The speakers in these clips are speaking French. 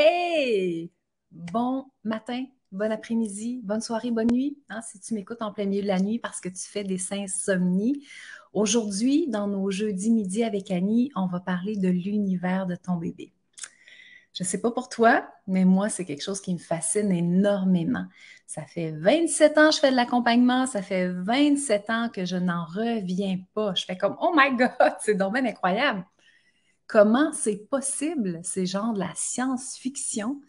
Hey! Bon matin, bon après-midi, bonne soirée, bonne nuit, hein, si tu m'écoutes en plein milieu de la nuit parce que tu fais des insomnies. Aujourd'hui, dans nos jeudis midi avec Annie, on va parler de l'univers de ton bébé. Je ne sais pas pour toi, mais moi, c'est quelque chose qui me fascine énormément. Ça fait 27 ans que je fais de l'accompagnement, ça fait 27 ans que je n'en reviens pas. Je fais comme, oh my God, c'est dommage incroyable. Comment c'est possible, ces genres de la science-fiction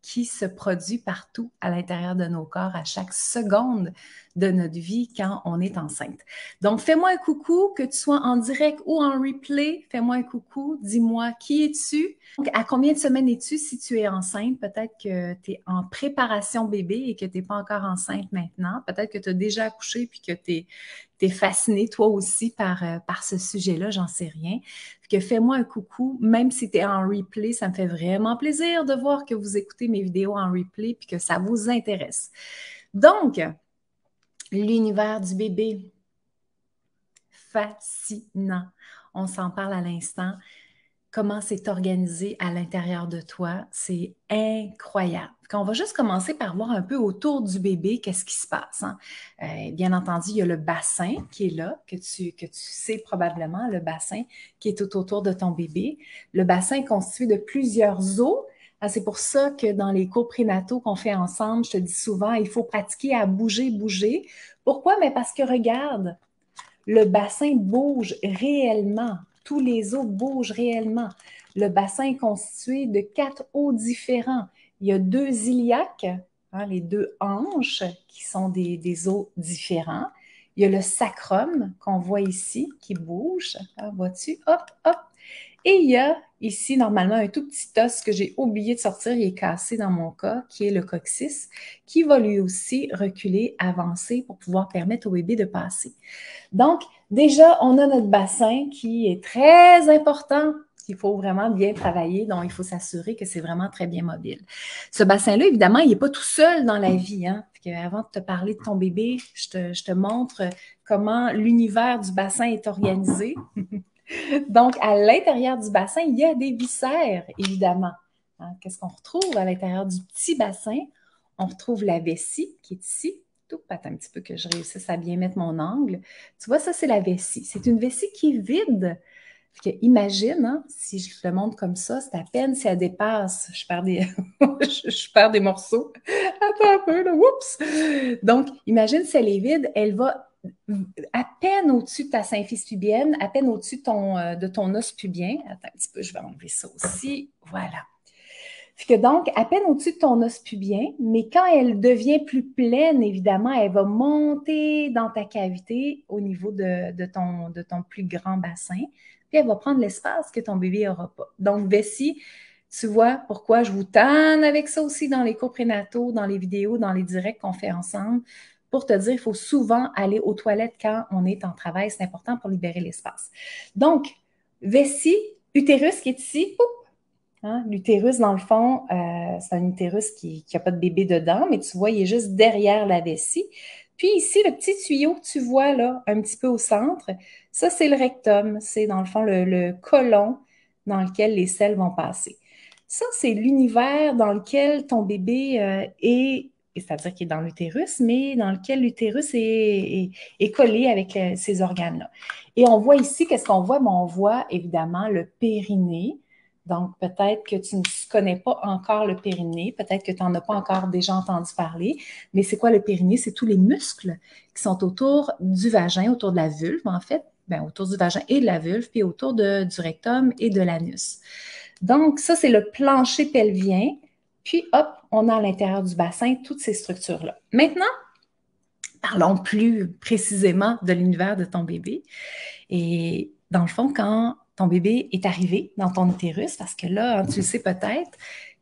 qui se produit partout à l'intérieur de nos corps à chaque seconde de notre vie quand on est enceinte. Donc, fais-moi un coucou, que tu sois en direct ou en replay, fais-moi un coucou, dis-moi qui es-tu, à combien de semaines es-tu si tu es enceinte, peut-être que tu es en préparation bébé et que tu n'es pas encore enceinte maintenant, peut-être que tu as déjà accouché puis que tu es, es fasciné toi aussi par, euh, par ce sujet-là, j'en sais rien que fais-moi un coucou, même si tu es en replay, ça me fait vraiment plaisir de voir que vous écoutez mes vidéos en replay puis que ça vous intéresse. Donc, l'univers du bébé, fascinant. On s'en parle à l'instant comment c'est organisé à l'intérieur de toi. C'est incroyable. on va juste commencer par voir un peu autour du bébé, qu'est-ce qui se passe. Hein? Euh, bien entendu, il y a le bassin qui est là, que tu, que tu sais probablement, le bassin qui est tout autour de ton bébé. Le bassin est constitué de plusieurs os ah, c'est pour ça que dans les cours prénataux qu'on fait ensemble, je te dis souvent, il faut pratiquer à bouger, bouger. Pourquoi? Mais ben, parce que regarde, le bassin bouge réellement tous les os bougent réellement. Le bassin est constitué de quatre os différents. Il y a deux iliaques, hein, les deux hanches, qui sont des, des, os différents. Il y a le sacrum qu'on voit ici qui bouge. Ah, vois-tu? Hop, hop. Et il y a ici, normalement, un tout petit os que j'ai oublié de sortir, il est cassé dans mon cas, qui est le coccyx, qui va lui aussi reculer, avancer pour pouvoir permettre au bébé de passer. Donc, Déjà, on a notre bassin qui est très important qu'il faut vraiment bien travailler, donc il faut s'assurer que c'est vraiment très bien mobile. Ce bassin-là, évidemment, il n'est pas tout seul dans la vie. Hein. Avant de te parler de ton bébé, je te, montre comment l'univers du bassin est organisé. donc, à l'intérieur du bassin, il y a des viscères, évidemment. Hein. Qu'est-ce qu'on retrouve à l'intérieur du petit bassin? On retrouve la vessie qui est ici, tout, attends un petit peu que je réussisse à bien mettre mon angle. Tu vois, ça, c'est la vessie. C'est une vessie qui est vide. imagine, hein, si je le montre comme ça, c'est à peine si elle dépasse. Je perds des, morceaux. Attends un peu, là, oups! Donc, imagine si elle est vide, elle va à peine au-dessus de ta symphyse pubienne, à peine au-dessus ton, euh, de ton os pubien. Attends un petit peu, je vais enlever ça aussi. Voilà que donc, à peine au-dessus de ton os pubien, mais quand elle devient plus pleine, évidemment, elle va monter dans ta cavité au niveau de, ton, de ton plus grand bassin, puis elle va prendre l'espace que ton bébé n'aura pas. Donc, vessie, tu vois pourquoi je vous tanne avec ça aussi dans les cours prénataux, dans les vidéos, dans les directs qu'on fait ensemble, pour te dire, il faut souvent aller aux toilettes quand on est en travail. C'est important pour libérer l'espace. Donc, vessie, utérus qui est ici, Hein, l'utérus, dans le fond, euh, c'est un utérus qui n'a pas de bébé dedans, mais tu vois, il est juste derrière la vessie. Puis ici, le petit tuyau que tu vois là, un petit peu au centre, ça, c'est le rectum. C'est dans le fond le, colon dans lequel les selles vont passer. Ça, c'est l'univers dans lequel ton bébé euh, est, c'est-à-dire qu'il est dans l'utérus, mais dans lequel l'utérus est, collé avec euh, ces organes-là. Et on voit ici, qu'est-ce qu'on voit? Ben, on voit évidemment le périnée, donc, peut-être que tu ne connais pas encore le périnée, peut-être que tu n'en as pas encore déjà entendu parler, mais c'est quoi le périnée? C'est tous les muscles qui sont autour du vagin, autour de la vulve, en fait, Bien, autour du vagin et de la vulve, puis autour de, du rectum et de l'anus. Donc, ça, c'est le plancher pelvien. Puis, hop, on a à l'intérieur du bassin toutes ces structures-là. Maintenant, parlons plus précisément de l'univers de ton bébé. Et dans le fond, quand bébé est arrivé dans ton utérus, parce que là, tu le sais peut-être,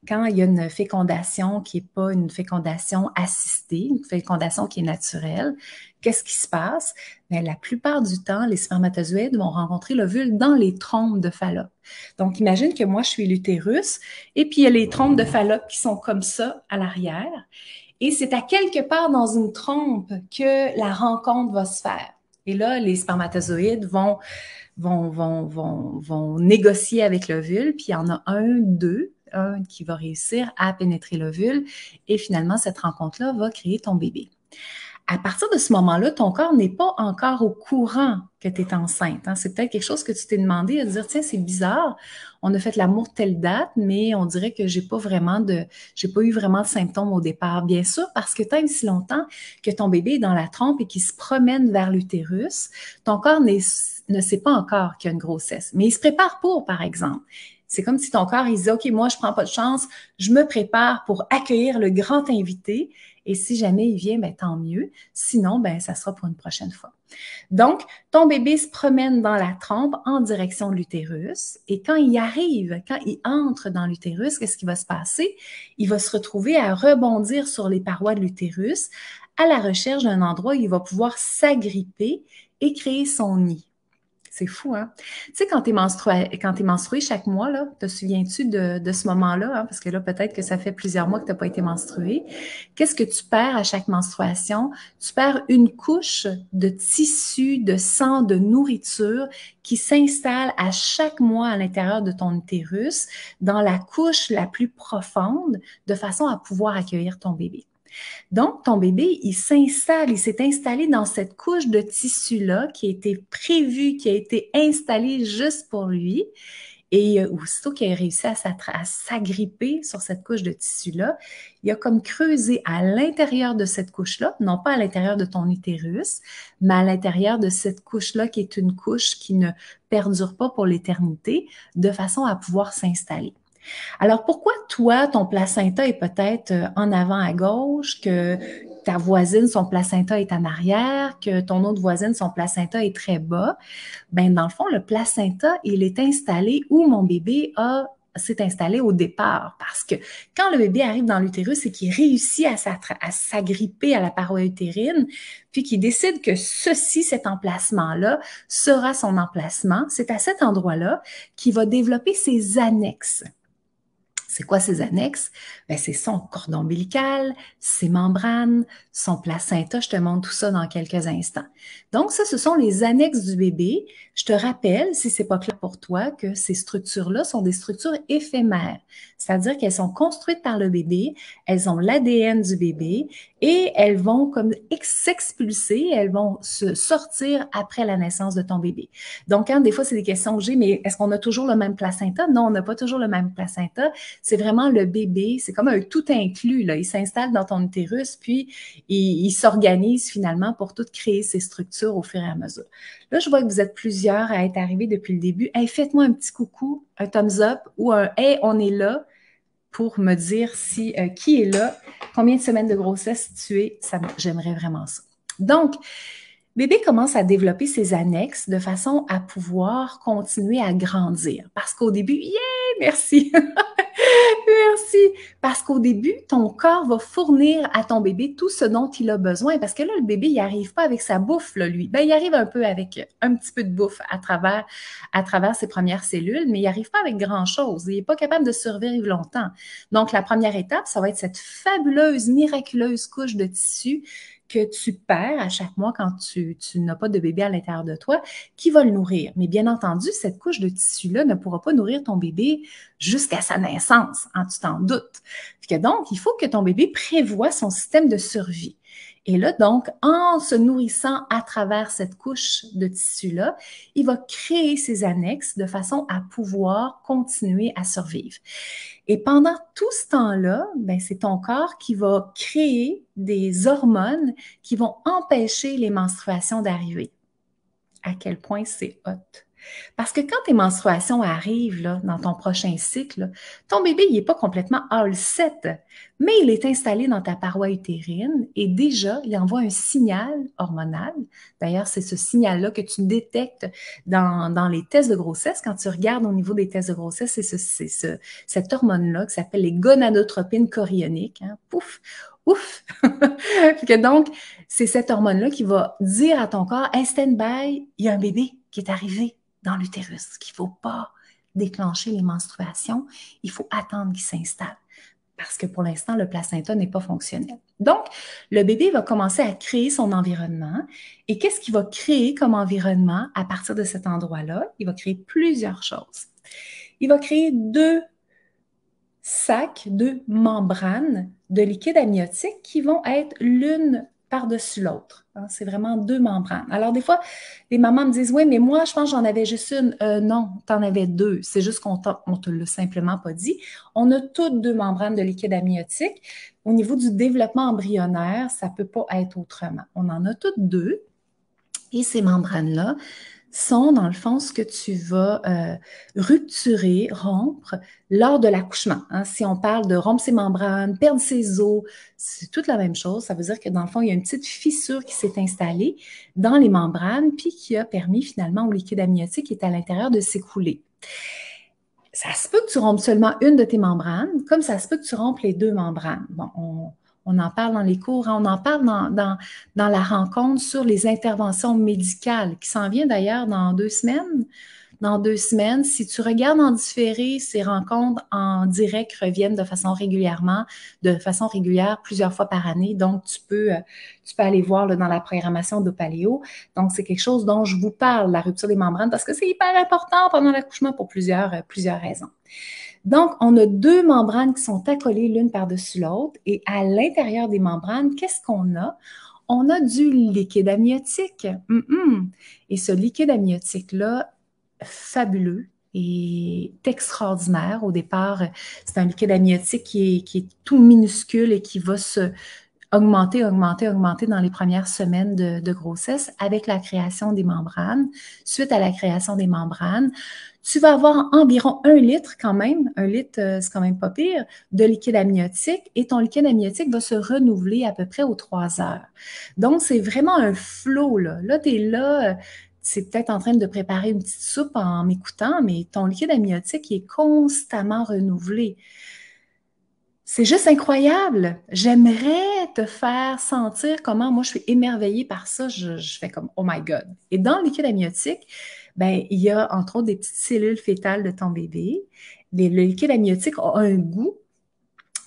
quand il y a une fécondation qui n'est pas une fécondation assistée, une fécondation qui est naturelle, qu'est-ce qui se passe? Mais ben, la plupart du temps, les spermatozoïdes vont rencontrer l'ovule dans les trompes de Fallope. Donc, imagine que moi, je suis l'utérus, et puis il y a les trompes de Fallope qui sont comme ça à l'arrière. Et c'est à quelque part dans une trompe que la rencontre va se faire. Et là, les spermatozoïdes vont, vont, vont, vont, vont négocier avec l'ovule, puis il y en a un, deux, un qui va réussir à pénétrer l'ovule, et finalement, cette rencontre-là va créer ton bébé à partir de ce moment-là, ton corps n'est pas encore au courant que tu es enceinte. Hein. C'est peut-être quelque chose que tu t'es demandé à dire tiens, c'est bizarre, on a fait l'amour telle date, mais on dirait que j'ai pas vraiment de j'ai pas eu vraiment de symptômes au départ. Bien sûr, parce que tant si longtemps que ton bébé est dans la trompe et qu'il se promène vers l'utérus, ton corps ne sait pas encore qu'il y a une grossesse, mais il se prépare pour, par exemple. C'est comme si ton corps, il disait, OK, moi, je prends pas de chance, je me prépare pour accueillir le grand invité et si jamais il vient, ben, tant mieux. Sinon, ben, ça sera pour une prochaine fois. Donc, ton bébé se promène dans la trompe en direction de l'utérus. Et quand il arrive, quand il entre dans l'utérus, qu'est-ce qui va se passer? Il va se retrouver à rebondir sur les parois de l'utérus à la recherche d'un endroit où il va pouvoir s'agripper et créer son nid. C'est fou, hein? Tu sais, quand tu es, menstrué chaque mois, là, te souviens-tu de, ce moment-là? Hein? Parce que là, peut-être que ça fait plusieurs mois que tu n'as pas été menstrué. Qu'est-ce que tu perds à chaque menstruation? Tu perds une couche de tissu, de sang, de nourriture qui s'installe à chaque mois à l'intérieur de ton utérus, dans la couche la plus profonde, de façon à pouvoir accueillir ton bébé. Donc, ton bébé, il s'installe, il s'est installé dans cette couche de tissu-là qui a été prévue, qui a été installée juste pour lui. Et euh, aussitôt qu'il a réussi à s'agripper sur cette couche de tissu-là, il a comme creusé à l'intérieur de cette couche-là, non pas à l'intérieur de ton utérus, mais à l'intérieur de cette couche-là qui est une couche qui ne perdure pas pour l'éternité, de façon à pouvoir s'installer. Alors pourquoi toi, ton placenta est peut-être euh, en avant à gauche, que ta voisine, son placenta est en arrière, que ton autre voisine, son placenta est très bas? Ben dans le fond, le placenta, il est installé où mon bébé a s'est installé au départ parce que quand le bébé arrive dans l'utérus et qu'il réussit à s'agripper à la paroi utérine, puis qu'il décide que ceci, cet emplacement-là, sera son emplacement, c'est à cet endroit-là qu'il va développer ses annexes. C'est quoi ces annexes? Ben, c'est son cordon ombilical, ses membranes, son placenta. Je te montre tout ça dans quelques instants. Donc, ça, ce sont les annexes du bébé. Je te rappelle, si c'est pas clair pour toi, que ces structures-là sont des structures éphémères. C'est-à-dire qu'elles sont construites par le bébé, elles ont l'ADN du bébé et elles vont comme s'expulser, elles vont se sortir après la naissance de ton bébé. Donc, hein, des fois, c'est des questions que j'ai, mais est-ce qu'on a toujours le même placenta? Non, on n'a pas toujours le même placenta. C'est vraiment le bébé, c'est comme un tout inclus. Là. Il s'installe dans ton utérus, puis il, s'organise finalement pour tout créer ses structures au fur et à mesure. Là, je vois que vous êtes plusieurs à être arrivés depuis le début. faites-moi un petit coucou, un thumbs up ou un Hey, on est là pour me dire si euh, qui est là, combien de semaines de grossesse tu es. J'aimerais vraiment ça. Donc, bébé commence à développer ses annexes de façon à pouvoir continuer à grandir. Parce qu'au début, yeah, merci! Merci. Parce qu'au début, ton corps va fournir à ton bébé tout ce dont il a besoin. Parce que là, le bébé, il arrive pas avec sa bouffe, lui. Ben, il arrive un peu avec un petit peu de bouffe à travers, à travers ses premières cellules, mais il arrive pas avec grand-chose. Il n'est pas capable de survivre longtemps. Donc, la première étape, ça va être cette fabuleuse, miraculeuse couche de tissu que tu perds à chaque mois quand tu, tu n'as pas de bébé à l'intérieur de toi, qui va le nourrir. Mais bien entendu, cette couche de tissu-là ne pourra pas nourrir ton bébé jusqu'à sa naissance sens, tu t'en doutes. donc, il faut que ton bébé prévoie son système de survie. Et là, donc, en se nourrissant à travers cette couche de tissu-là, il va créer ses annexes de façon à pouvoir continuer à survivre. Et pendant tout ce temps-là, ben, c'est ton corps qui va créer des hormones qui vont empêcher les menstruations d'arriver. À quel point c'est hot. Parce que quand tes menstruations arrivent là, dans ton prochain cycle, ton bébé n'est pas complètement all set, mais il est installé dans ta paroi utérine et déjà, il envoie un signal hormonal. D'ailleurs, c'est ce signal-là que tu détectes dans, dans, les tests de grossesse. Quand tu regardes au niveau des tests de grossesse, c'est ce, cette hormone-là qui s'appelle les gonadotropines chorioniques. Hein. pouf! Ouf! que donc, c'est cette hormone-là qui va dire à ton corps, hey, stand by, il y a un bébé qui est arrivé dans l'utérus, qu'il ne faut pas déclencher les menstruations, il faut attendre qu'il s'installe parce que pour l'instant, le placenta n'est pas fonctionnel. Donc, le bébé va commencer à créer son environnement. Et qu'est-ce qu'il va créer comme environnement à partir de cet endroit-là? Il va créer plusieurs choses. Il va créer deux sacs, deux membranes de liquide amniotique qui vont être l'une par-dessus l'autre. Hein. c'est vraiment deux membranes. Alors, des fois, les mamans me disent Oui, mais moi, je pense que j'en avais juste une. Euh, non, tu en avais deux. C'est juste qu'on ne te l'a simplement pas dit. On a toutes deux membranes de liquide amniotique. Au niveau du développement embryonnaire, ça ne peut pas être autrement. On en a toutes deux. Et ces membranes-là sont dans le fond ce que tu vas euh, rupturer, rompre lors de l'accouchement. Hein. Si on parle de rompre ses membranes, perdre ses os, c'est toute la même chose. Ça veut dire que dans le fond, il y a une petite fissure qui s'est installée dans les membranes, puis qui a permis finalement au liquide amniotique qui est à l'intérieur de s'écouler. Ça se peut que tu rompes seulement une de tes membranes, comme ça se peut que tu rompes les deux membranes. Bon, on, on en parle dans les cours, hein. on en parle dans, dans, la rencontre sur les interventions médicales, qui s'en vient d'ailleurs dans deux semaines. Dans deux semaines, si tu regardes en différé, ces rencontres en direct reviennent de façon régulièrement, de façon régulière, plusieurs fois par année. Donc, tu peux, euh, tu peux aller voir dans la programmation de Paléo. Donc, c'est quelque chose dont je vous parle, la rupture des membranes, parce que c'est hyper important pendant l'accouchement pour plusieurs, euh, plusieurs raisons. Donc, on a deux membranes qui sont accolées l'une par-dessus l'autre et à l'intérieur des membranes, qu'est-ce qu'on a? On a du liquide amniotique. Et ce liquide amniotique-là, fabuleux, et extraordinaire. Au départ, c'est un liquide amniotique qui est, tout minuscule et qui va se, augmenter, augmenter, augmenter dans les premières semaines de, grossesse avec la création des membranes. Suite à la création des membranes, tu vas avoir environ un litre quand même, un litre, euh, c'est quand même pas pire, de liquide amniotique et ton liquide amniotique va se renouveler à peu près aux trois heures. Donc, c'est vraiment un flow, là. Là, tu es là, euh, c'est peut-être en train de préparer une petite soupe en m'écoutant, mais ton liquide amniotique est constamment renouvelé. C'est juste incroyable. J'aimerais te faire sentir comment moi je suis émerveillée par ça. je, fais comme Oh my God. Et dans le liquide amniotique, ben, il y a entre autres des petites cellules fétales de ton bébé. le liquide amniotique a un goût.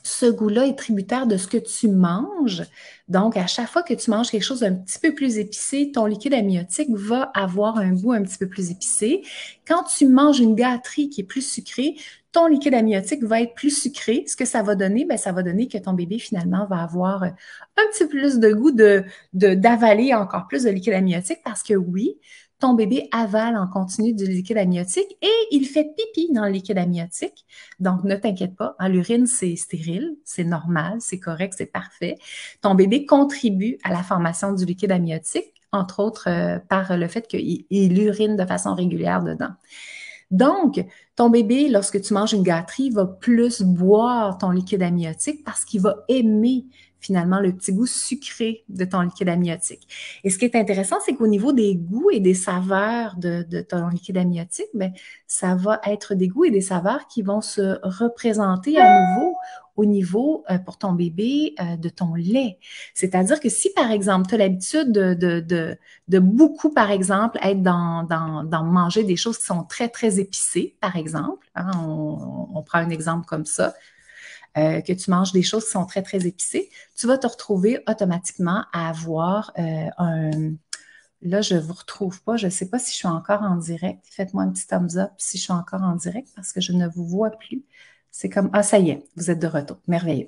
Ce goût-là est tributaire de ce que tu manges. Donc, à chaque fois que tu manges quelque chose d'un petit peu plus épicé, ton liquide amniotique va avoir un goût un petit peu plus épicé. Quand tu manges une gâterie qui est plus sucrée, ton liquide amniotique va être plus sucré. Ce que ça va donner, ben, ça va donner que ton bébé finalement va avoir un petit peu plus de goût de, d'avaler encore plus de liquide amniotique parce que oui, ton bébé avale en continu du liquide amniotique et il fait pipi dans le liquide amniotique. Donc, ne t'inquiète pas, En hein, l'urine, c'est stérile, c'est normal, c'est correct, c'est parfait. Ton bébé contribue à la formation du liquide amniotique, entre autres euh, par le fait qu'il urine de façon régulière dedans. Donc, ton bébé, lorsque tu manges une gâterie, va plus boire ton liquide amniotique parce qu'il va aimer finalement le petit goût sucré de ton liquide amniotique. Et ce qui est intéressant, c'est qu'au niveau des goûts et des saveurs de, ton liquide amniotique, ben, ça va être des goûts et des saveurs qui vont se représenter à nouveau au niveau euh, pour ton bébé euh, de ton lait. C'est-à-dire que si, par exemple, tu as l'habitude de, beaucoup, par exemple, être dans, dans, manger des choses qui sont très, très épicées, par exemple, hein, on, prend un exemple comme ça, euh, que tu manges des choses qui sont très, très épicées, tu vas te retrouver automatiquement à avoir euh, un... Là, je ne vous retrouve pas. Je ne sais pas si je suis encore en direct. Faites-moi un petit thumbs up si je suis encore en direct parce que je ne vous vois plus. C'est comme, ah, ça y est, vous êtes de retour. Merveilleux.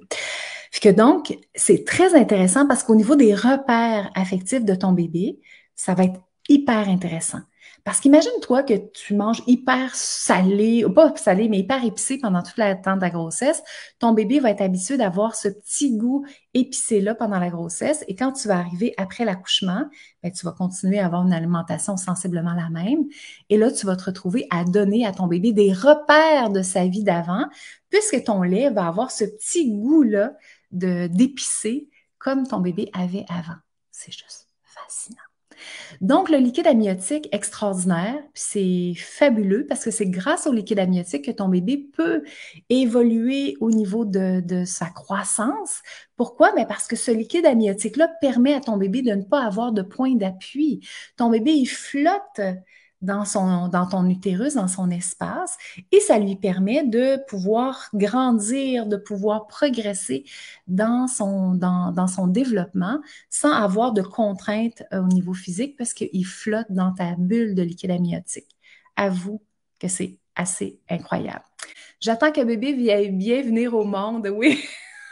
Fait que donc, c'est très intéressant parce qu'au niveau des repères affectifs de ton bébé, ça va être hyper intéressant. Parce qu'imagine-toi que tu manges hyper salé, pas salé, mais hyper épicé pendant toute la temps de la grossesse. Ton bébé va être habitué d'avoir ce petit goût épicé-là pendant la grossesse. Et quand tu vas arriver après l'accouchement, ben, tu vas continuer à avoir une alimentation sensiblement la même. Et là, tu vas te retrouver à donner à ton bébé des repères de sa vie d'avant, puisque ton lait va avoir ce petit goût-là d'épicé comme ton bébé avait avant. C'est juste fascinant. Donc, le liquide amniotique extraordinaire, c'est fabuleux parce que c'est grâce au liquide amniotique que ton bébé peut évoluer au niveau de, sa croissance. Pourquoi? Mais ben, parce que ce liquide amniotique-là permet à ton bébé de ne pas avoir de point d'appui. Ton bébé, il flotte dans, son, dans ton utérus, dans son espace, et ça lui permet de pouvoir grandir, de pouvoir progresser dans son, dans, son développement sans avoir de contraintes euh, au niveau physique parce qu'il flotte dans ta bulle de liquide amniotique. Avoue que c'est assez incroyable. J'attends que bébé vienne bien venir au monde, oui.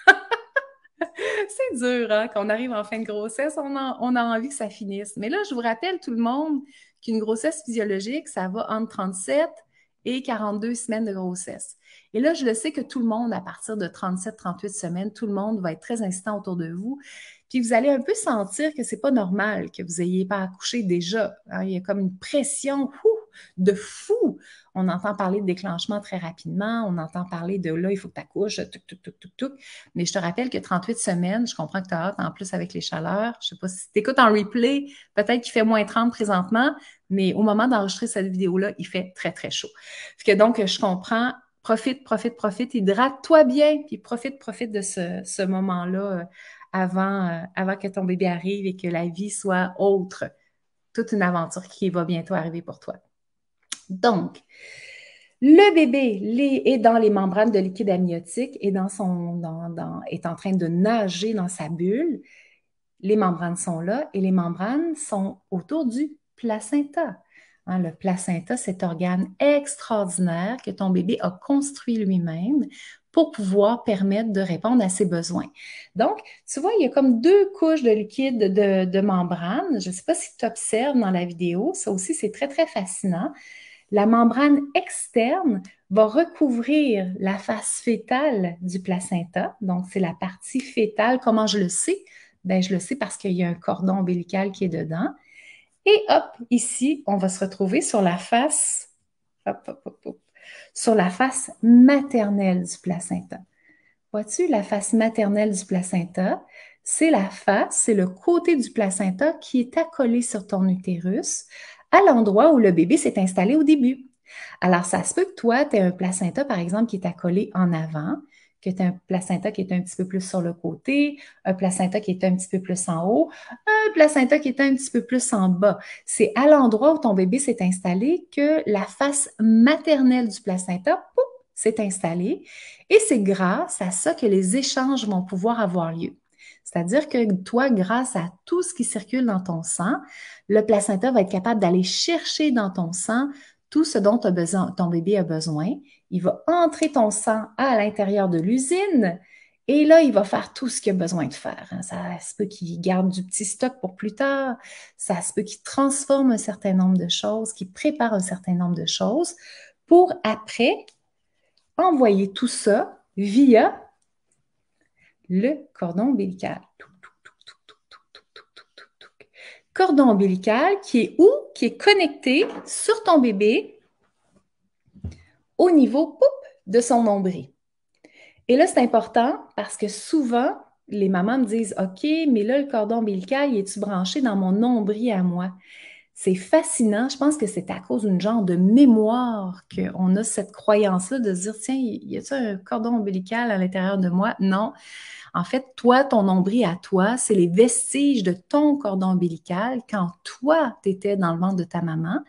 c'est dur, hein, qu'on arrive en fin de grossesse, on on a envie que ça finisse. Mais là, je vous rappelle tout le monde qu'une grossesse physiologique, ça va entre 37 et 42 semaines de grossesse. Et là, je le sais que tout le monde, à partir de 37-38 semaines, tout le monde va être très insistant autour de vous. Puis vous allez un peu sentir que c'est pas normal que vous n'ayez pas accouché déjà. Hein, il y a comme une pression de fou on entend parler de déclenchement très rapidement, on entend parler de là, il faut que tu accouches, tuc, tuc, tuc, tuc, Mais je te rappelle que 38 semaines, je comprends que tu as hâte en plus avec les chaleurs. Je sais pas si tu écoutes en replay, peut-être qu'il fait moins 30 présentement, mais au moment d'enregistrer cette vidéo-là, il fait très, très chaud. Fait que donc, je comprends profite, profite, profite, hydrate-toi bien, puis profite, profite de ce, moment-là euh, avant, euh, avant que ton bébé arrive et que la vie soit autre. Toute une aventure qui va bientôt arriver pour toi. Donc, le bébé est dans les membranes de liquide amniotique et est en train de nager dans sa bulle. Les membranes sont là et les membranes sont autour du placenta. Hein, le placenta, cet organe extraordinaire que ton bébé a construit lui-même pour pouvoir permettre de répondre à ses besoins. Donc, tu vois, il y a comme deux couches de liquide de, de membrane. Je ne sais pas si tu observes dans la vidéo, ça aussi, c'est très, très fascinant la membrane externe va recouvrir la face fétale du placenta. Donc, c'est la partie fétale. Comment je le sais? Ben, je le sais parce qu'il y a un cordon ombilical qui est dedans. Et hop, ici, on va se retrouver sur la face, sur la face maternelle du placenta. Vois-tu, la face maternelle du placenta, c'est la face, c'est le côté du placenta qui est accolé sur ton utérus à l'endroit où le bébé s'est installé au début. Alors, ça se peut que toi, tu aies un placenta, par exemple, qui est accolé en avant, que tu as un placenta qui est un petit peu plus sur le côté, un placenta qui est un petit peu plus en haut, un placenta qui est un petit peu plus en bas. C'est à l'endroit où ton bébé s'est installé que la face maternelle du placenta s'est installée et c'est grâce à ça que les échanges vont pouvoir avoir lieu. C'est-à-dire que toi, grâce à tout ce qui circule dans ton sang, le placenta va être capable d'aller chercher dans ton sang tout ce dont ton bébé a besoin. Il va entrer ton sang à l'intérieur de l'usine et là, il va faire tout ce qu'il a besoin de faire. Hein. Ça se peut qu'il garde du petit stock pour plus tard. Ça se peut qu'il transforme un certain nombre de choses, qu'il prépare un certain nombre de choses pour après envoyer tout ça via le cordon ombilical. Cordon ombilical qui est où? Qui est connecté sur ton bébé au niveau de son nombril. Et là, c'est important parce que souvent, les mamans me disent OK, mais là, le cordon ombilical, il est-tu branché dans mon nombril à moi? C'est fascinant. Je pense que c'est à cause d'une genre de mémoire qu'on a cette croyance-là de se dire tiens, y a-t-il un cordon ombilical à l'intérieur de moi Non. En fait, toi, ton nombril à toi, c'est les vestiges de ton cordon ombilical quand toi, tu étais dans le ventre de ta maman,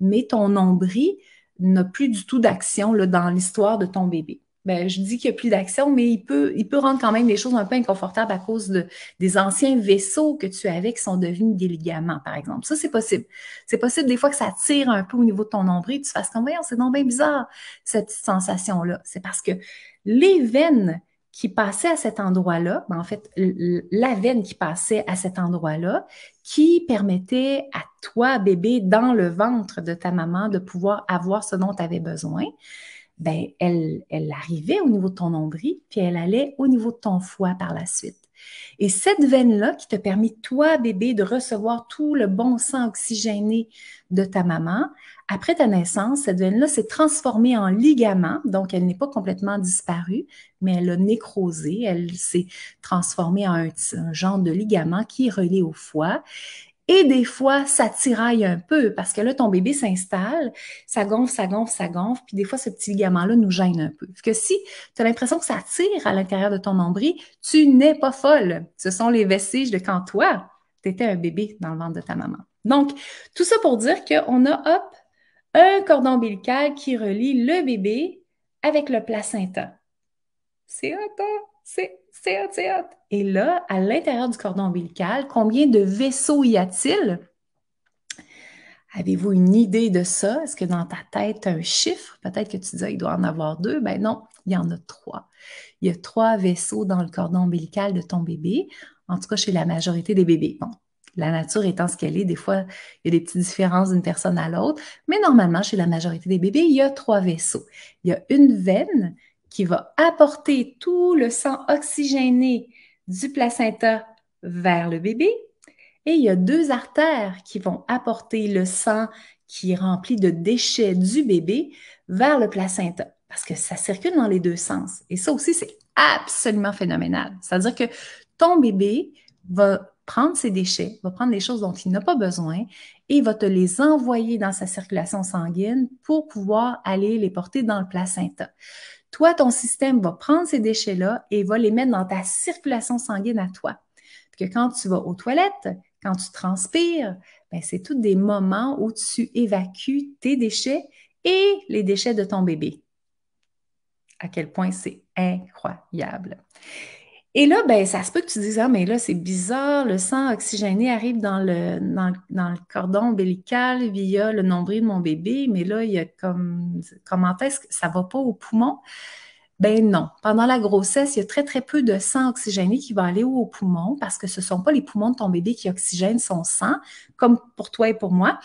mais ton ombri n'a plus du tout d'action dans l'histoire de ton bébé. Ben, je dis qu'il n'y a plus d'action, mais il peut, il peut rendre quand même les choses un peu inconfortables à cause de, des anciens vaisseaux que tu avais qui sont devenus des ligaments, par exemple. Ça, c'est possible. C'est possible des fois que ça tire un peu au niveau de ton nombril, tu fasses comme, c'est donc bien bizarre, cette sensation-là. C'est parce que les veines qui passaient à cet endroit-là, ben, en fait, la veine qui passait à cet endroit-là, qui permettait à toi, bébé, dans le ventre de ta maman, de pouvoir avoir ce dont tu avais besoin, ben, elle, elle arrivait au niveau de ton nombril, puis elle allait au niveau de ton foie par la suite. Et cette veine-là qui te permet, toi, bébé, de recevoir tout le bon sang oxygéné de ta maman, après ta naissance, cette veine-là s'est transformée en ligament, donc elle n'est pas complètement disparue, mais elle a nécrosé, elle s'est transformée en un, un genre de ligament qui est relié au foie. Et des fois, ça tiraille un peu parce que là, ton bébé s'installe, ça gonfle, ça gonfle, ça gonfle, puis des fois, ce petit ligament-là nous gêne un peu. Parce que si tu as l'impression que ça tire à l'intérieur de ton nombril, tu n'es pas folle. Ce sont les vestiges de quand toi, tu étais un bébé dans le ventre de ta maman. Donc, tout ça pour dire qu'on a, hop, un cordon ombilical qui relie le bébé avec le placenta. C'est un hein? temps! C'est hot, c'est hot. Et là, à l'intérieur du cordon ombilical, combien de vaisseaux y a-t-il? Avez-vous une idée de ça? Est-ce que dans ta tête, un chiffre? Peut-être que tu dis, il doit en avoir deux. Ben non, il y en a trois. Il y a trois vaisseaux dans le cordon ombilical de ton bébé, en tout cas chez la majorité des bébés. Bon, la nature étant ce qu'elle est, des fois, il y a des petites différences d'une personne à l'autre, mais normalement, chez la majorité des bébés, il y a trois vaisseaux. Il y a une veine qui va apporter tout le sang oxygéné du placenta vers le bébé. Et il y a deux artères qui vont apporter le sang qui est rempli de déchets du bébé vers le placenta. Parce que ça circule dans les deux sens. Et ça aussi, c'est absolument phénoménal. C'est-à-dire que ton bébé va prendre ses déchets, va prendre les choses dont il n'a pas besoin et va te les envoyer dans sa circulation sanguine pour pouvoir aller les porter dans le placenta. Toi, ton système va prendre ces déchets-là et va les mettre dans ta circulation sanguine à toi. Puis que quand tu vas aux toilettes, quand tu transpires, ben, c'est tous des moments où tu évacues tes déchets et les déchets de ton bébé. À quel point c'est incroyable. Et là, ben, ça se peut que tu dises, ah, mais là, c'est bizarre, le sang oxygéné arrive dans le, dans, le cordon ombilical via le nombril de mon bébé, mais là, il y a comme, comment est-ce que ça va pas au poumon? Ben non. Pendant la grossesse, il y a très, très peu de sang oxygéné qui va aller au poumon parce que ce sont pas les poumons de ton bébé qui oxygènent son sang, comme pour toi et pour moi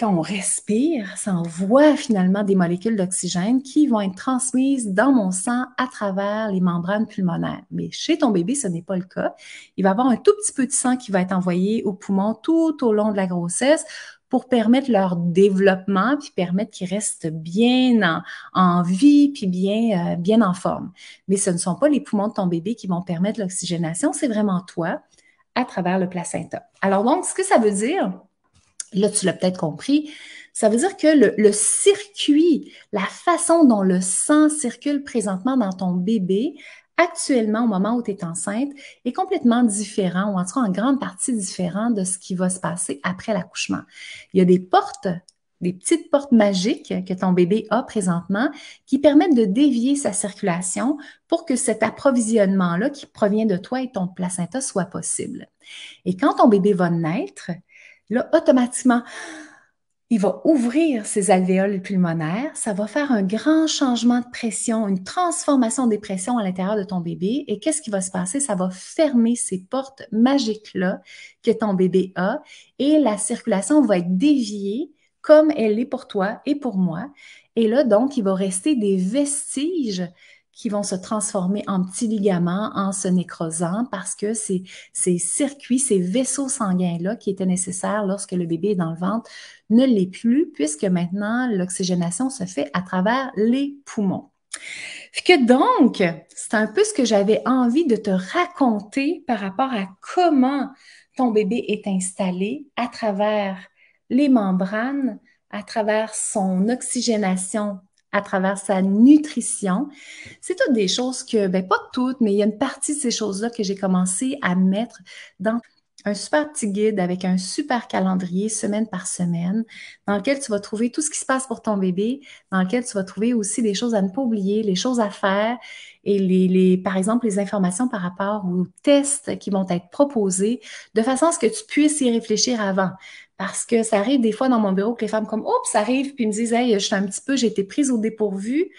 quand on respire, ça envoie finalement des molécules d'oxygène qui vont être transmises dans mon sang à travers les membranes pulmonaires. Mais chez ton bébé, ce n'est pas le cas. Il va avoir un tout petit peu de sang qui va être envoyé aux poumons tout au long de la grossesse pour permettre leur développement, puis permettre qu'ils restent bien en, vie, puis bien, euh, bien en forme. Mais ce ne sont pas les poumons de ton bébé qui vont permettre l'oxygénation, c'est vraiment toi à travers le placenta. Alors donc, ce que ça veut dire, Là, tu l'as peut-être compris. Ça veut dire que le, circuit, la façon dont le sang circule présentement dans ton bébé, actuellement au moment où tu es enceinte, est complètement différent, ou en tout cas en grande partie différent de ce qui va se passer après l'accouchement. Il y a des portes, des petites portes magiques que ton bébé a présentement qui permettent de dévier sa circulation pour que cet approvisionnement-là qui provient de toi et ton placenta soit possible. Et quand ton bébé va naître, Là, automatiquement, il va ouvrir ses alvéoles pulmonaires, ça va faire un grand changement de pression, une transformation des pressions à l'intérieur de ton bébé. Et qu'est-ce qui va se passer? Ça va fermer ces portes magiques-là que ton bébé a et la circulation va être déviée comme elle est pour toi et pour moi. Et là, donc, il va rester des vestiges qui vont se transformer en petits ligaments en se nécrosant parce que ces, ces circuits, ces vaisseaux sanguins-là qui étaient nécessaires lorsque le bébé est dans le ventre ne l'est plus puisque maintenant l'oxygénation se fait à travers les poumons. Que donc, c'est un peu ce que j'avais envie de te raconter par rapport à comment ton bébé est installé à travers les membranes, à travers son oxygénation à travers sa nutrition. C'est toutes des choses que, ben pas toutes, mais il y a une partie de ces choses-là que j'ai commencé à mettre dans un super petit guide avec un super calendrier semaine par semaine dans lequel tu vas trouver tout ce qui se passe pour ton bébé, dans lequel tu vas trouver aussi des choses à ne pas oublier, les choses à faire et les, les par exemple les informations par rapport aux tests qui vont être proposés de façon à ce que tu puisses y réfléchir avant parce que ça arrive des fois dans mon bureau que les femmes comme Oups, ça arrive, puis me disent Hey, je suis un petit peu, j'ai été prise au dépourvu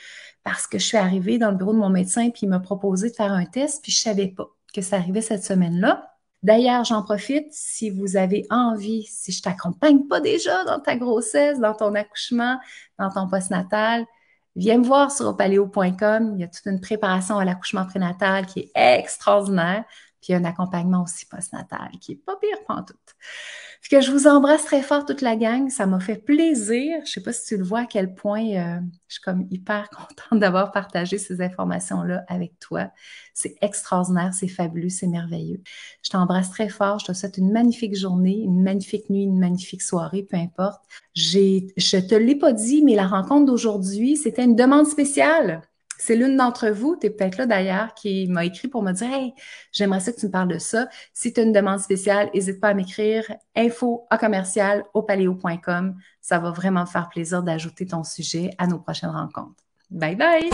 parce que je suis arrivée dans le bureau de mon médecin, puis il m'a proposé de faire un test, puis je savais pas que ça arrivait cette semaine-là. D'ailleurs, j'en profite, si vous avez envie, si je t'accompagne pas déjà dans ta grossesse, dans ton accouchement, dans ton postnatal, viens me voir sur opaleo.com. Il y a toute une préparation à l'accouchement prénatal qui est extraordinaire. Puis un accompagnement aussi postnatal qui est pas pire tout. Puis que je vous embrasse très fort toute la gang. Ça m'a fait plaisir. Je sais pas si tu le vois à quel point euh, je suis comme hyper contente d'avoir partagé ces informations-là avec toi. C'est extraordinaire, c'est fabuleux, c'est merveilleux. Je t'embrasse très fort. Je te souhaite une magnifique journée, une magnifique nuit, une magnifique soirée, peu importe. J'ai, je te l'ai pas dit, mais la rencontre d'aujourd'hui, c'était une demande spéciale. C'est l'une d'entre vous, tu peut-être là d'ailleurs, qui m'a écrit pour me dire Hey, j'aimerais ça que tu me parles de ça. Si tu as une demande spéciale, n'hésite pas à m'écrire info à commercial au paléo.com. Ça va vraiment me faire plaisir d'ajouter ton sujet à nos prochaines rencontres. Bye bye!